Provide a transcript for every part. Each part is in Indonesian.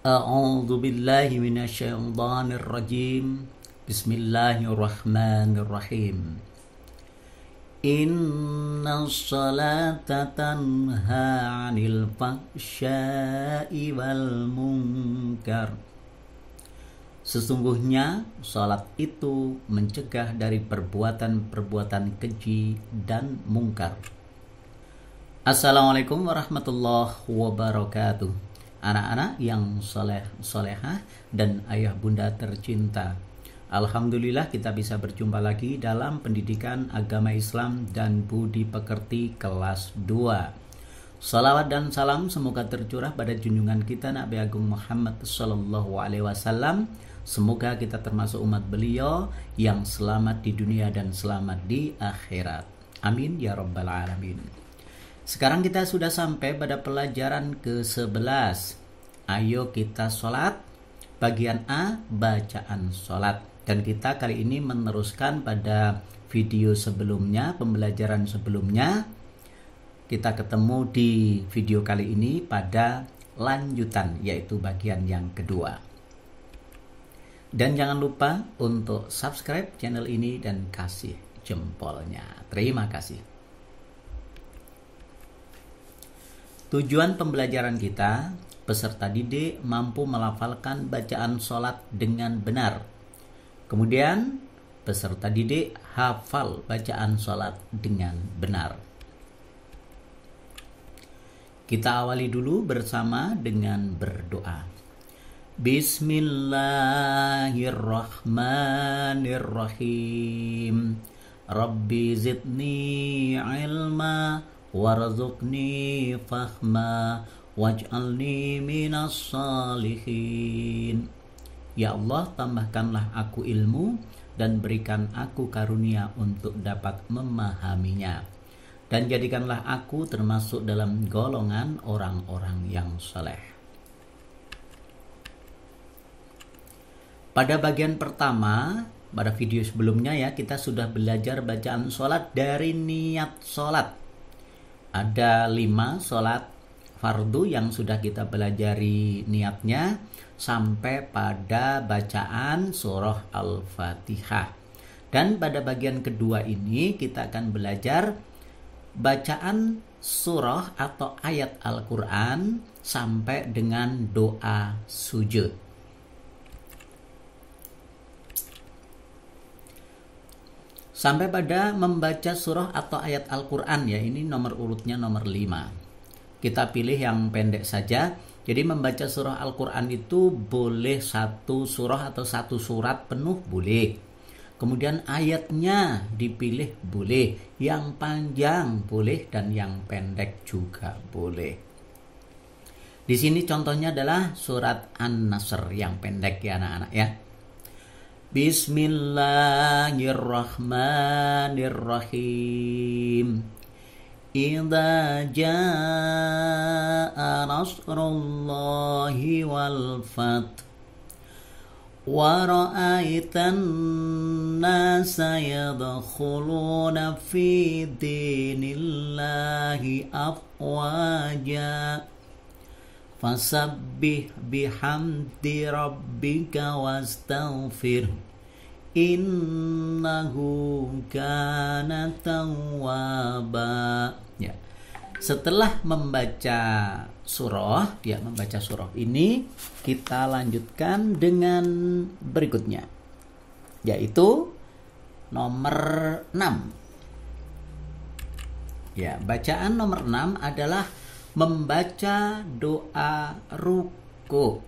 أعوذ بالله من الشيطان الرجيم بسم الله الرحمن الرحيم إن الصلاة تنهى عن الفحشاء والمنكر Sesungguhnya salat itu mencegah dari perbuatan-perbuatan keji dan mungkar. Assalamualaikum warahmatullahi wabarakatuh anak-anak yang soleh, solehah dan ayah bunda tercinta. Alhamdulillah kita bisa berjumpa lagi dalam pendidikan agama Islam dan budi pekerti kelas 2. Salawat dan salam semoga tercurah pada junjungan kita Nabi Agung Muhammad Sallallahu Alaihi Wasallam. Semoga kita termasuk umat beliau yang selamat di dunia dan selamat di akhirat. Amin ya rabbal alamin. Sekarang kita sudah sampai pada pelajaran ke-11. Ayo kita sholat. Bagian A, bacaan sholat. Dan kita kali ini meneruskan pada video sebelumnya, pembelajaran sebelumnya. Kita ketemu di video kali ini pada lanjutan, yaitu bagian yang kedua. Dan jangan lupa untuk subscribe channel ini dan kasih jempolnya. Terima kasih. Tujuan pembelajaran kita, peserta didik mampu melafalkan bacaan sholat dengan benar. Kemudian, peserta didik hafal bacaan sholat dengan benar. Kita awali dulu bersama dengan berdoa. Bismillahirrahmanirrahim. Rabbi zidni ilma warzuqni fahma waj'alni minas salihin Ya Allah tambahkanlah aku ilmu dan berikan aku karunia untuk dapat memahaminya dan jadikanlah aku termasuk dalam golongan orang-orang yang saleh. Pada bagian pertama, pada video sebelumnya ya, kita sudah belajar bacaan sholat dari niat sholat ada lima sholat fardu yang sudah kita pelajari niatnya sampai pada bacaan surah Al-Fatihah. Dan pada bagian kedua ini kita akan belajar bacaan surah atau ayat Al-Quran sampai dengan doa sujud. sampai pada membaca surah atau ayat Al-Qur'an ya ini nomor urutnya nomor 5. Kita pilih yang pendek saja. Jadi membaca surah Al-Qur'an itu boleh satu surah atau satu surat penuh boleh. Kemudian ayatnya dipilih boleh, yang panjang boleh dan yang pendek juga boleh. Di sini contohnya adalah surat An-Nasr yang pendek ya anak-anak ya. Bismillahirrahmanirrahim Ida jaa nasrullahi wal fat Wa ra'aitan nasa yadkhuluna fi dinillahi afwajah Fasabbih bihamdi rabbika wastaghfir innahu kana tawwaba. Ya. Setelah membaca surah, ya membaca surah ini kita lanjutkan dengan berikutnya yaitu nomor 6. Ya, bacaan nomor 6 adalah membaca doa ruko.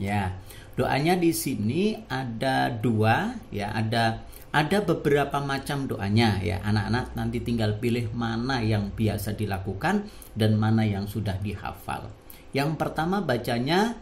Ya, doanya di sini ada dua, ya ada ada beberapa macam doanya ya anak-anak nanti tinggal pilih mana yang biasa dilakukan dan mana yang sudah dihafal. Yang pertama bacanya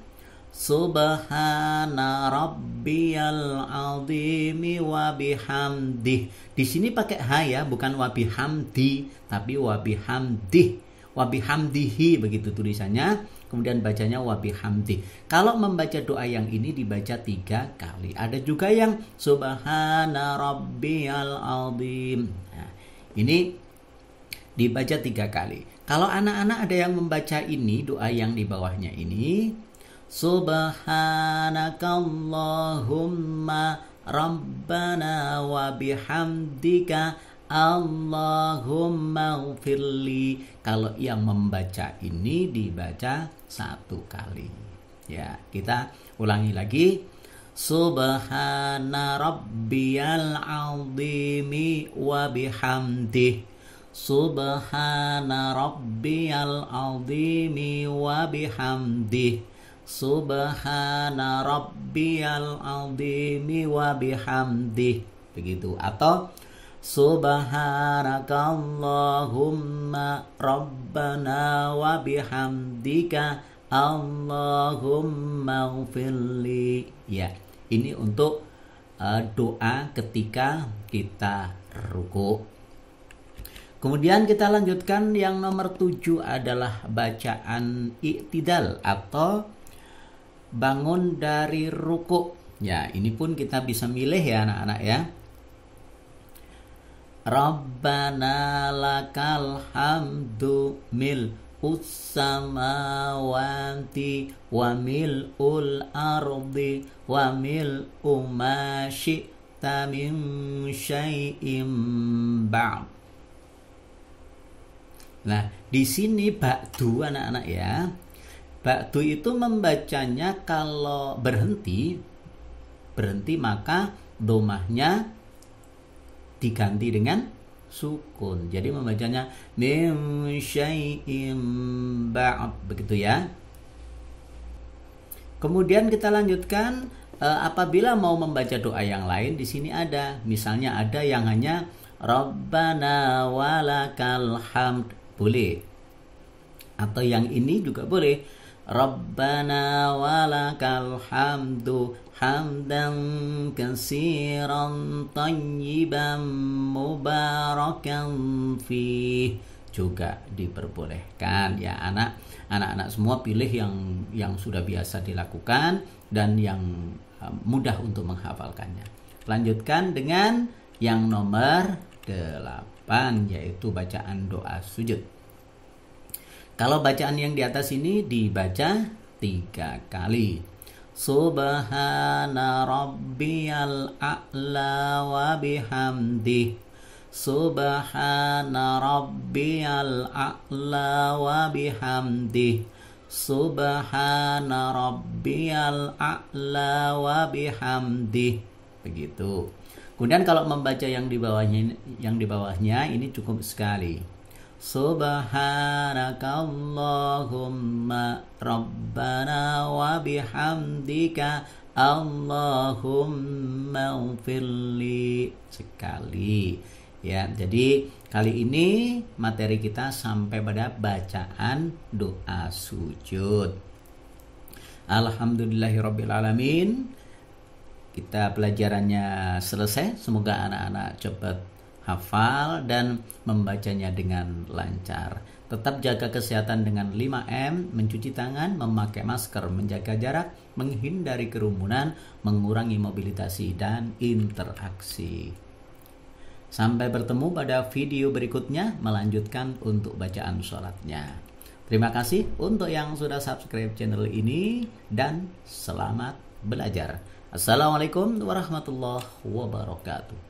Subhana rabbiyal azimi wa bihamdih. Di sini pakai ha ya, bukan wa bihamdi, tapi wa bihamdih hamdihi begitu tulisannya kemudian bacanya wabihamdi kalau membaca doa yang ini dibaca tiga kali ada juga yang subhana rabbiyal azim nah, ini dibaca tiga kali kalau anak-anak ada yang membaca ini doa yang di bawahnya ini subhanakallahumma rabbana wabihamdika bihamdika Allahumma ufirli kalau yang membaca ini dibaca satu kali ya kita ulangi lagi Subhana rabbiyal azimi wa bihamdi Subhana rabbiyal azimi wa bihamdi Subhana rabbiyal azimi wa bihamdi begitu atau Subhanakallahumma Rabbana wa bihamdika Allahumma gfirli Ya, ini untuk uh, doa ketika kita ruku Kemudian kita lanjutkan yang nomor tujuh adalah bacaan iktidal atau bangun dari ruku Ya, ini pun kita bisa milih ya anak-anak ya Rabbana lakal hamdu mil ussamawati wa mil ul ardi wa mil umashi min syai'im ba'd Nah, di sini ba'du anak-anak ya. Ba'du itu membacanya kalau berhenti berhenti maka domahnya diganti dengan sukun. Jadi membacanya mim syai'im ba'd begitu ya. Kemudian kita lanjutkan e, apabila mau membaca doa yang lain di sini ada. Misalnya ada yang hanya Rabbana walakal hamd boleh. Atau yang ini juga boleh. ربنا ولك الحمد حمدا كثيرا طيبا مباركا فيه juga diperbolehkan ya anak anak-anak semua pilih yang yang sudah biasa dilakukan dan yang eh, mudah untuk menghafalkannya lanjutkan dengan yang nomor 8 yaitu bacaan doa sujud kalau bacaan yang di atas ini dibaca tiga kali. Subhana rabbiyal a'la wa bihamdi. Subhana rabbiyal a'la wa bihamdi. Subhana rabbiyal a'la wa bihamdi. Begitu. Kemudian kalau membaca yang di bawahnya yang di bawahnya ini cukup sekali. سبحانك اللهم ربنا وبحمدك Allahumma ufirli sekali ya jadi kali ini materi kita sampai pada bacaan doa sujud Alhamdulillahirobbilalamin kita pelajarannya selesai semoga anak-anak cepat hafal dan membacanya dengan lancar. Tetap jaga kesehatan dengan 5M, mencuci tangan, memakai masker, menjaga jarak, menghindari kerumunan, mengurangi mobilitasi dan interaksi. Sampai bertemu pada video berikutnya melanjutkan untuk bacaan sholatnya. Terima kasih untuk yang sudah subscribe channel ini dan selamat belajar. Assalamualaikum warahmatullahi wabarakatuh.